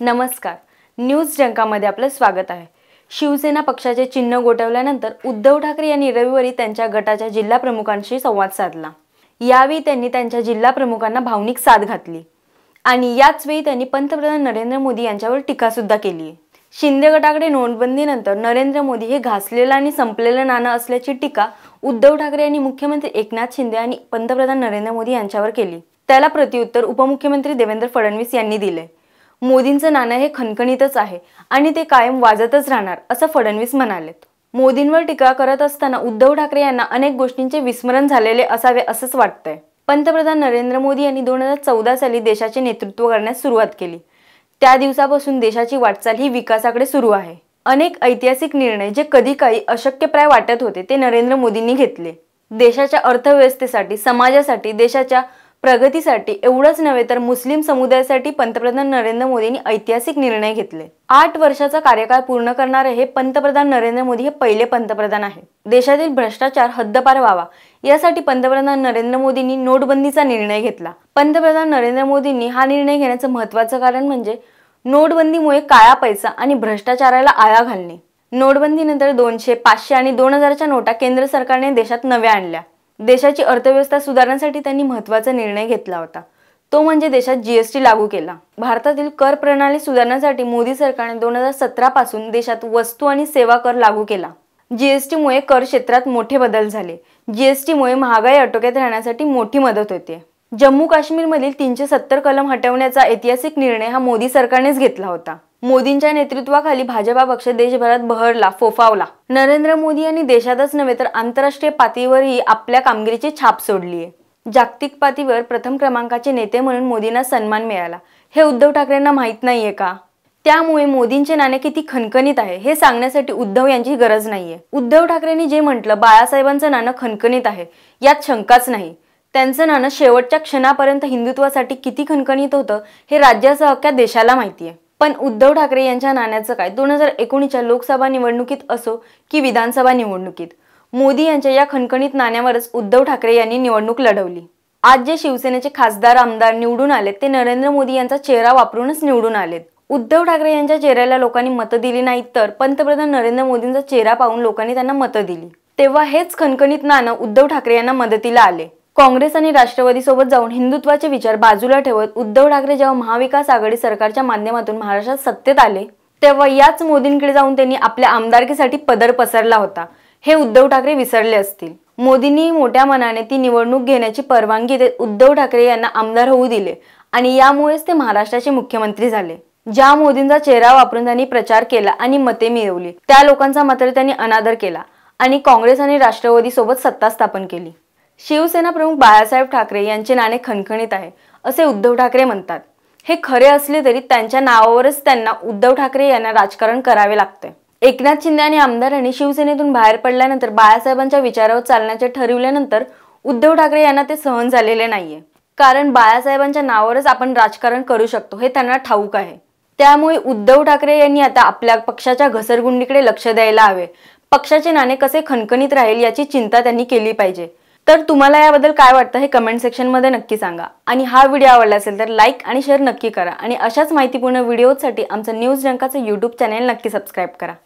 नमस्कार न्यूज जंकामध्ये आपलं स्वागत आहे शिवसेना पक्षाचे चिन्ह गोठवल्यानंतर उद्धव ठाकरे यांनी रविवारी त्यांच्या गटाच्या जिल्हा प्रमुखांशी संवाद साधला यावेळी त्यांनी त्यांच्या जिल्हा प्रमुखांना भावनिक साथ घातली आणि याच वेळी त्यांनी पंतप्रधान नरेंद्र मोदी यांच्यावर टीकासुद्धा केली शिंदे गटाकडे नोटबंदीनंतर नरेंद्र मोदी हे घासलेलं आणि संपलेलं नाणं असल्याची टीका उद्धव ठाकरे यांनी मुख्यमंत्री एकनाथ शिंदे आणि पंतप्रधान नरेंद्र मोदी यांच्यावर केली त्याला प्रत्युत्तर उपमुख्यमंत्री देवेंद्र फडणवीस यांनी दिले मोदींचं नाणं हे खणखणीतच आहे आणि ते कायम वाजतच राहणार असं फडणवीस म्हणालेत मोदींवर टीका करत असताना उद्धव ठाकरे यांना अनेक गोष्टींचे विस्मरण झालेले असावे असंच वाटतंय पंतप्रधान नरेंद्र मोदी यांनी दोन हजार चौदा साली देशाचे नेतृत्व करण्यास सुरुवात केली त्या दिवसापासून देशाची वाटचाल ही विकासाकडे सुरू आहे अनेक ऐतिहासिक निर्णय जे कधी काही अशक्यप्राय वाटत होते ते नरेंद्र मोदींनी घेतले देशाच्या अर्थव्यवस्थेसाठी समाजासाठी देशाच्या प्रगतीसाठी एवढंच नव्हे तर मुस्लिम समुदायासाठी पंतप्रधान नरेंद्र मोदींनी ऐतिहासिक निर्णय घेतले आठ वर्षाचा कार्यकाळ पूर्ण करणारे हे पंतप्रधान नरेंद्र मोदी हे पहिले पंतप्रधान आहे देशातील भ्रष्टाचार हद्दपार व्हावा यासाठी पंतप्रधान नरेंद्र मोदींनी नोटबंदीचा निर्णय घेतला पंतप्रधान नरेंद्र मोदींनी हा निर्णय घेण्याचं महत्वाचं कारण म्हणजे नोटबंदीमुळे काळा पैसा आणि भ्रष्टाचाराला आळा घालणे नोटबंदीनंतर दोनशे पाचशे आणि दोन हजारच्या नोटा केंद्र सरकारने देशात नव्या आणल्या देशाची अर्थव्यवस्था सुधारण्यासाठी त्यांनी महत्त्वाचा निर्णय घेतला होता तो म्हणजे देशात जीएसटी लागू केला भारतातील कर प्रणाली सुधारण्यासाठी मोदी सरकारने दोन हजार सतरा पासून देशात वस्तू आणि सेवा कर लागू केला जीएसटीमुळे कर क्षेत्रात मोठे बदल झाले मुळे महागाई आटोक्यात राहण्यासाठी मोठी मदत होते जम्मू काश्मीरमधील तीनशे सत्तर कलम हटवण्याचा ऐतिहासिक निर्णय हा मोदी सरकारनेच घेतला होता मोदींच्या नेतृत्वाखाली भाजपा पक्ष देशभरात बहरला फोफावला नरेंद्र मोदी यांनी देशातच नव्हे तर आंतरराष्ट्रीय पातळीवरही आपल्या कामगिरीची छाप सोडली आहे जागतिक पातळीवर प्रथम क्रमांकाचे नेते म्हणून मोदींना सन्मान मिळाला हे उद्धव ठाकरेंना माहीत नाहीये का त्यामुळे मोदींचे नाणे किती खणखणीत आहे हे सांगण्यासाठी उद्धव यांची गरज नाहीये उद्धव ठाकरेंनी जे म्हटलं बाळासाहेबांचं नाणं खणखणीत आहे यात शंकाच नाही त्यांचं नाणं शेवटच्या क्षणापर्यंत हिंदुत्वासाठी किती खणखणीत होतं हे राज्यासह देशाला माहिती आहे पण उद्धव ठाकरे यांच्या नाण्याचं काय दोन हजार एकोणीसच्या लोकसभा निवडणुकीत असो की विधानसभा निवडणुकीत मोदी यांच्या या खणखणीत नाण्यावरच उद्धव ठाकरे यांनी निवडणूक लढवली आज जे शिवसेनेचे खासदार आमदार निवडून आले ते नरेंद्र मोदी यांचा चेहरा वापरूनच निवडून आलेत उद्धव ठाकरे यांच्या चेहऱ्याला लोकांनी मतं दिली नाहीत तर पंतप्रधान नरेंद्र मोदींचा चेहरा पाहून लोकांनी त्यांना मतं दिली तेव्हा हेच खणखणीत नाणं उद्धव ठाकरे यांना मदतीला आले काँग्रेस आणि राष्ट्रवादीसोबत जाऊन हिंदुत्वाचे विचार बाजूला ठेवत उद्धव ठाकरे जेव्हा महाविकास आघाडी सरकारच्या माध्यमातून महाराष्ट्रात सत्तेत आले तेव्हा याच मोदींकडे जाऊन त्यांनी आपल्या आमदारकीसाठी पदर पसरला होता हे उद्धव ठाकरे विसरले असतील मोदींनी मोठ्या मनाने ती निवडणूक घेण्याची परवानगी देत उद्धव ठाकरे यांना आमदार होऊ दिले आणि यामुळेच ते महाराष्ट्राचे मुख्यमंत्री झाले ज्या मोदींचा चेहरा वापरून त्यांनी प्रचार केला आणि मते मिळवली त्या लोकांचा मात्र त्यांनी अनादर केला आणि काँग्रेस आणि राष्ट्रवादी सोबत सत्ता स्थापन केली शिवसेना प्रमुख बाळासाहेब ठाकरे यांचे नाणे खणखणीत आहे असे उद्धव ठाकरे म्हणतात हे खरे असले तरी त्यांच्या नावावरच त्यांना उद्धव ठाकरे यांना राजकारण करावे लागते एकनाथ शिंदे आणि आमदारांनी शिवसेनेतून बाहेर पडल्यानंतर बाळासाहेबांच्या विचारावर चालण्याचे ठरविल्यानंतर उद्धव ठाकरे यांना ते सहन झालेले नाहीये कारण बाळासाहेबांच्या नावावरच आपण राजकारण करू शकतो हे त्यांना ठाऊक आहे त्यामुळे उद्धव ठाकरे यांनी आता आपल्या पक्षाच्या घसरगुंडीकडे लक्ष द्यायला हवे पक्षाचे नाणे कसे खणखणीत राहील याची चिंता त्यांनी केली पाहिजे तर तुम्हाला याबद्दल काय वाटतं हे कमेंट सेक्शनमध्ये नक्की सांगा आणि हा व्हिडिओ आवडला असेल तर लाईक आणि शेअर नक्की करा आणि अशाच माहितीपूर्ण व्हिडिओजसाठी आमचं न्यूज जंकाचं यूट्यूब चॅनेल नक्की सबस्क्राईब करा